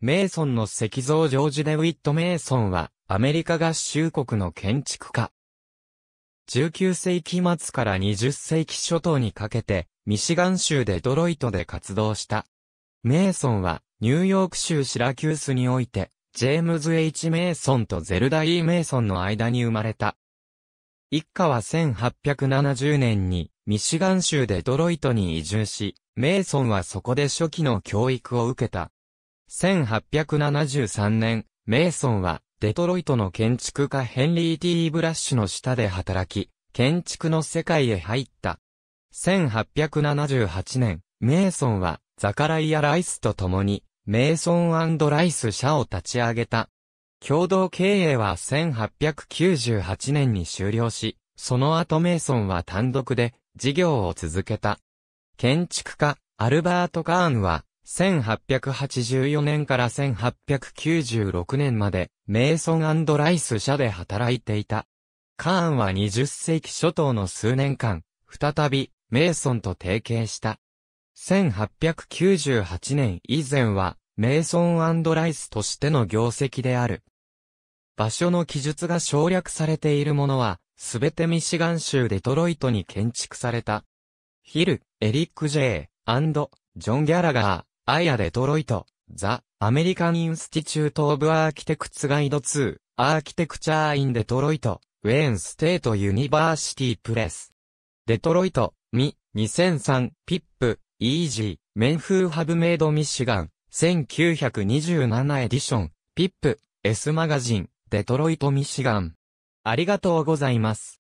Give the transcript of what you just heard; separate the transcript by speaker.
Speaker 1: メイソンの石像ジョージ・デウィット・メイソンは、アメリカ合衆国の建築家。19世紀末から20世紀初頭にかけて、ミシガン州デトロイトで活動した。メイソンは、ニューヨーク州シラキュースにおいて、ジェームズ・ H・ メイソンとゼルダ・ E・ メイソンの間に生まれた。一家は1870年に、ミシガン州デトロイトに移住し、メイソンはそこで初期の教育を受けた。1873年、メイソンは、デトロイトの建築家ヘンリー・ティー・ブラッシュの下で働き、建築の世界へ入った。1878年、メイソンは、ザカライア・ライスと共に、メイソンライス社を立ち上げた。共同経営は1898年に終了し、その後メイソンは単独で事業を続けた。建築家、アルバート・カーンは、1884年から1896年まで、メイソンライス社で働いていた。カーンは20世紀初頭の数年間、再び、メイソンと提携した。1898年以前は、メイソンライスとしての業績である。場所の記述が省略されているものは、すべてミシガン州デトロイトに建築された。ヒル、エリック・ジェイ、ジョン・ギャラガー、アイア・デトロイト、ザ・アメリカン・インスティチュート・オブ・アーキテクツ・ガイド2、アーキテクチャー・イン・デトロイト、ウェーン・ステート・ユニバーシティ・プレス。デトロイト、ミ、2003、ピップ、イージー、メンフー・ハブ・メイド・ミシガン、1927エディション、ピップ、S マガジン、デトロイト・ミシガン。ありがとうございます。